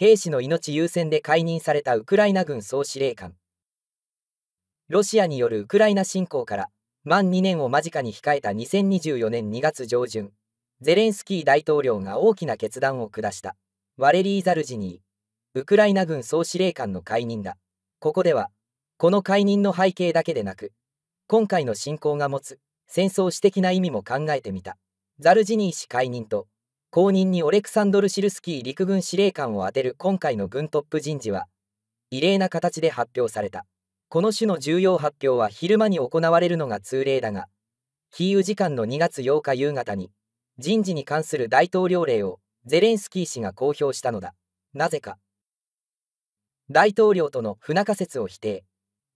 兵士の命優先で解任されたウクライナ軍総司令官ロシアによるウクライナ侵攻から満2年を間近に控えた2024年2月上旬ゼレンスキー大統領が大きな決断を下したワレリー・ザルジニーウクライナ軍総司令官の解任だここではこの解任の背景だけでなく今回の侵攻が持つ戦争史的な意味も考えてみたザルジニー氏解任と後任にオレクサンドル・シルスキー陸軍司令官を充てる今回の軍トップ人事は異例な形で発表されたこの種の重要発表は昼間に行われるのが通例だがキーウ時間の2月8日夕方に人事に関する大統領令をゼレンスキー氏が公表したのだなぜか大統領との不仲説を否定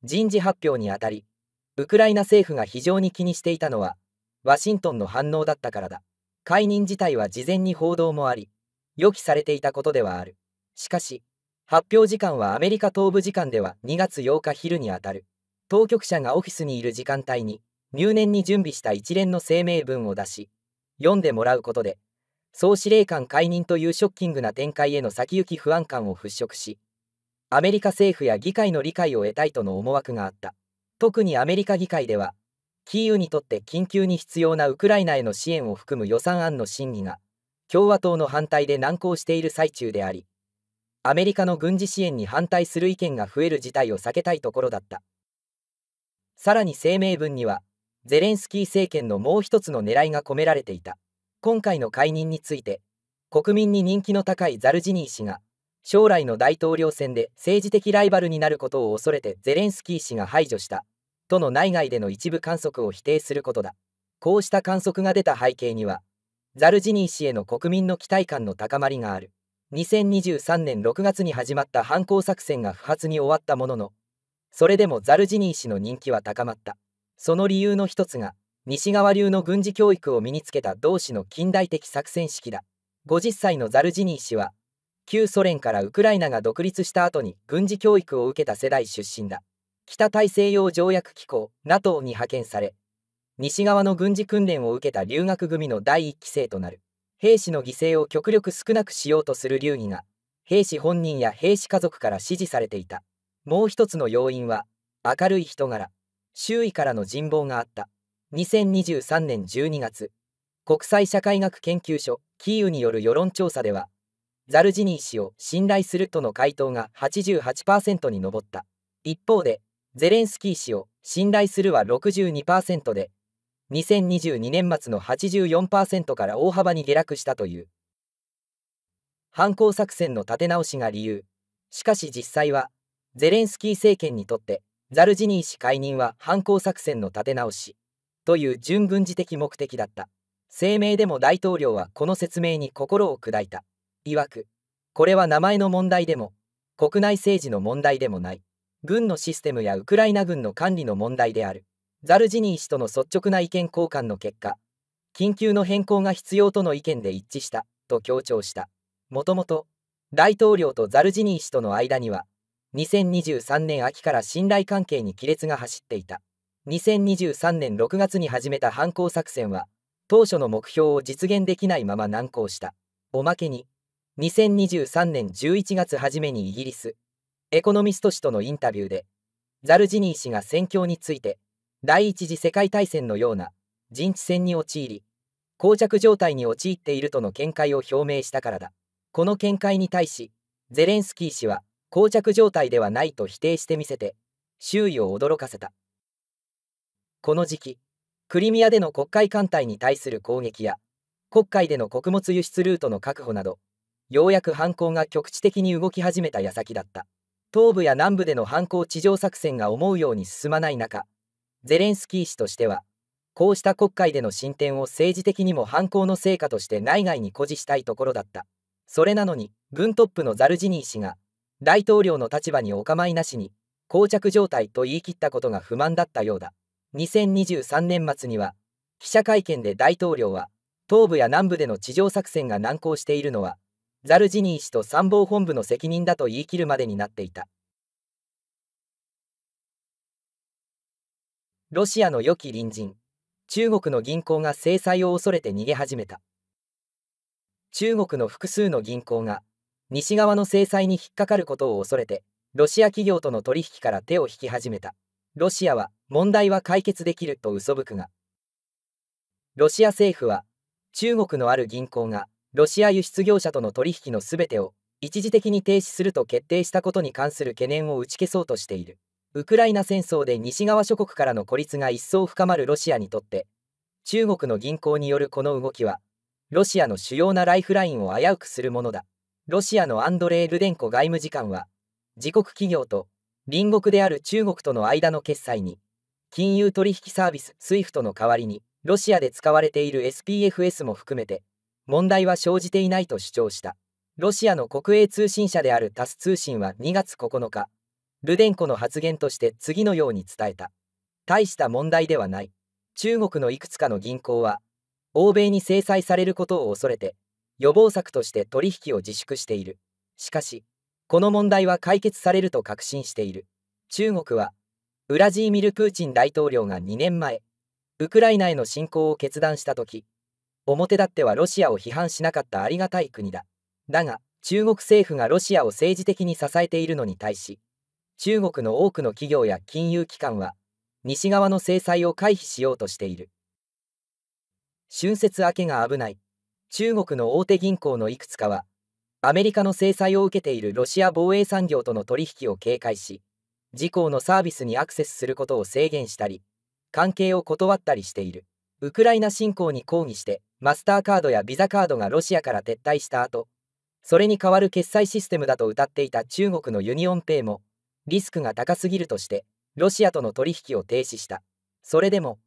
人事発表にあたりウクライナ政府が非常に気にしていたのはワシントンの反応だったからだ解任自体は事前に報道もあり、予期されていたことではある。しかし、発表時間はアメリカ東部時間では2月8日昼にあたる。当局者がオフィスにいる時間帯に、入念に準備した一連の声明文を出し、読んでもらうことで、総司令官解任というショッキングな展開への先行き不安感を払拭し、アメリカ政府や議会の理解を得たいとの思惑があった。特にアメリカ議会では、キーウにとって緊急に必要なウクライナへの支援を含む予算案の審議が共和党の反対で難航している最中でありアメリカの軍事支援に反対する意見が増える事態を避けたいところだったさらに声明文にはゼレンスキー政権のもう一つの狙いが込められていた今回の解任について国民に人気の高いザルジニー氏が将来の大統領選で政治的ライバルになることを恐れてゼレンスキー氏が排除したとの内外での一部観測を否定することだこうした観測が出た背景にはザルジニー氏への国民の期待感の高まりがある2023年6月に始まった反抗作戦が不発に終わったもののそれでもザルジニー氏の人気は高まったその理由の一つが西側流の軍事教育を身につけた同志の近代的作戦式だ50歳のザルジニー氏は旧ソ連からウクライナが独立した後に軍事教育を受けた世代出身だ北大西洋条約機構 NATO に派遣され西側の軍事訓練を受けた留学組の第1期生となる兵士の犠牲を極力少なくしようとする流儀が兵士本人や兵士家族から支持されていたもう一つの要因は明るい人柄周囲からの人望があった2023年12月国際社会学研究所キーウによる世論調査ではザルジニー氏を信頼するとの回答が88%に上った一方でゼレンスキー氏を信頼するは62%で、2022年末の84%から大幅に下落したという。反抗作戦の立て直しが理由。しかし実際は、ゼレンスキー政権にとって、ザルジニー氏解任は反抗作戦の立て直し、という準軍事的目的だった。声明でも大統領はこの説明に心を砕いた。曰く、これは名前の問題でも、国内政治の問題でもない。軍のシステムやウクライナ軍の管理の問題であるザルジニー氏との率直な意見交換の結果緊急の変更が必要との意見で一致したと強調したもともと大統領とザルジニー氏との間には2023年秋から信頼関係に亀裂が走っていた2023年6月に始めた反抗作戦は当初の目標を実現できないまま難航したおまけに2023年11月初めにイギリスエコノミスト氏とのインタビューで、ザルジニー氏が戦況について、第一次世界大戦のような陣地戦に陥り、膠着状態に陥っているとの見解を表明したからだ。この見解に対し、ゼレンスキー氏は膠着状態ではないと否定してみせて、周囲を驚かせた。この時期、クリミアでの国会艦隊に対する攻撃や、国会での穀物輸出ルートの確保など、ようやく犯行が局地的に動き始めた矢先だった。東部や南部での反行・地上作戦が思うように進まない中、ゼレンスキー氏としては、こうした国会での進展を政治的にも反抗の成果として内外に誇示したいところだった。それなのに、軍トップのザルジニー氏が、大統領の立場にお構いなしに、膠着状態と言い切ったことが不満だったようだ。2023年末には、記者会見で大統領は、東部や南部での地上作戦が難航しているのは、ザルジニー氏と参謀本部の責任だと言い切るまでになっていた。ロシアの良き隣人、中国の銀行が制裁を恐れて逃げ始めた。中国の複数の銀行が、西側の制裁に引っかかることを恐れて、ロシア企業との取引から手を引き始めた。ロシアは、問題は解決できると嘘吹くが、ロシア政府は、中国のある銀行が、ロシア輸出業者との取引のすべてを一時的に停止すると決定したことに関する懸念を打ち消そうとしているウクライナ戦争で西側諸国からの孤立が一層深まるロシアにとって中国の銀行によるこの動きはロシアの主要なライフラインを危うくするものだロシアのアンドレイ・ルデンコ外務次官は自国企業と隣国である中国との間の決済に金融取引サービス SWIFT の代わりにロシアで使われている SPFS も含めて問題は生じていないと主張した。ロシアの国営通信社であるタス通信は2月9日、ルデンコの発言として次のように伝えた。大した問題ではない。中国のいくつかの銀行は、欧米に制裁されることを恐れて、予防策として取引を自粛している。しかし、この問題は解決されると確信している。中国は、ウラジーミル・プーチン大統領が2年前、ウクライナへの侵攻を決断した時表立ってはロシアを批判しなかったありがたい国だ。だが、中国政府がロシアを政治的に支えているのに対し、中国の多くの企業や金融機関は、西側の制裁を回避しようとしている。春節明けが危ない。中国の大手銀行のいくつかは、アメリカの制裁を受けているロシア防衛産業との取引を警戒し、自公のサービスにアクセスすることを制限したり、関係を断ったりしている。ウクライナ侵攻に抗議して、マスターカードやビザカードがロシアから撤退した後、それに代わる決済システムだと謳っていた中国のユニオンペイも、リスクが高すぎるとして、ロシアとの取引を停止した。それでも、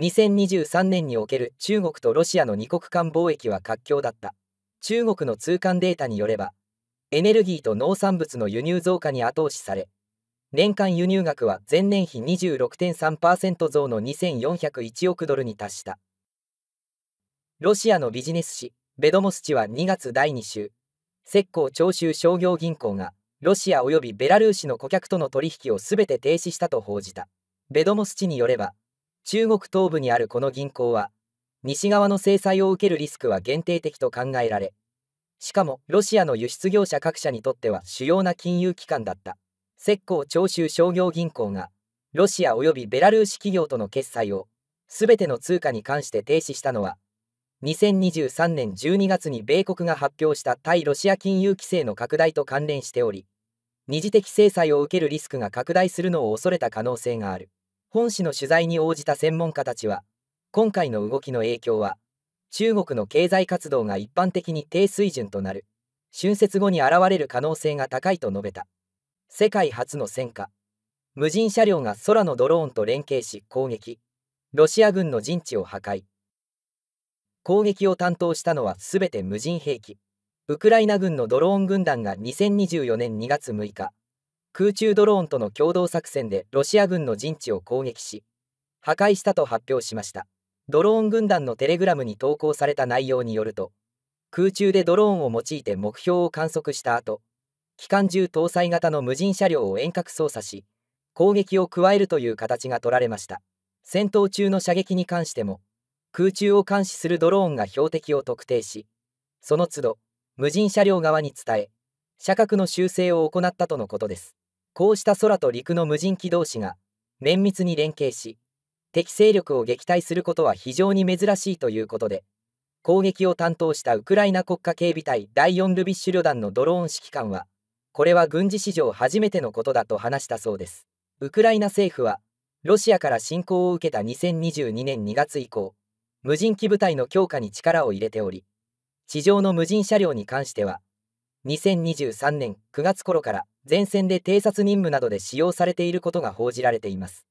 2023年における中国とロシアの2国間貿易は活況だった。中国の通関データによれば、エネルギーと農産物の輸入増加に後押しされ、年間輸入額は前年比26.3%増の2401億ドルに達した。ロシアのビジネス誌、ベドモスチは2月第2週、石膏徴収商業銀行が、ロシア及びベラルーシの顧客との取引をすべて停止したと報じた。ベドモスチによれば、中国東部にあるこの銀行は、西側の制裁を受けるリスクは限定的と考えられ、しかもロシアの輸出業者各社にとっては主要な金融機関だった。石膏徴収商業銀行が、ロシア及びベラルーシ企業との決済を、すべての通貨に関して停止したのは、2023年12月に米国が発表した対ロシア金融規制の拡大と関連しており、二次的制裁を受けるリスクが拡大するのを恐れた可能性がある。本誌の取材に応じた専門家たちは、今回の動きの影響は、中国の経済活動が一般的に低水準となる、春節後に現れる可能性が高いと述べた。世界初の戦果。無人車両が空のドローンと連携し攻撃。ロシア軍の陣地を破壊。攻撃を担当したのはすべて無人兵器ウクライナ軍のドローン軍団が2024年2月6日空中ドローンとの共同作戦でロシア軍の陣地を攻撃し破壊したと発表しましたドローン軍団のテレグラムに投稿された内容によると空中でドローンを用いて目標を観測した後機関銃搭載型の無人車両を遠隔操作し攻撃を加えるという形が取られました戦闘中の射撃に関しても空中を監視するドローンが標的を特定し、その都度、無人車両側に伝え、車格の修正を行ったとのことです。こうした空と陸の無人機同士が、綿密に連携し、敵勢力を撃退することは非常に珍しいということで、攻撃を担当したウクライナ国家警備隊第4ルビッシュ旅団のドローン指揮官は、これは軍事史上初めてのことだと話したそうです。ウクライナ政府は、ロシアから侵攻を受けた2022年2月以降、無人機部隊の強化に力を入れており、地上の無人車両に関しては、2023年9月頃から前線で偵察任務などで使用されていることが報じられています。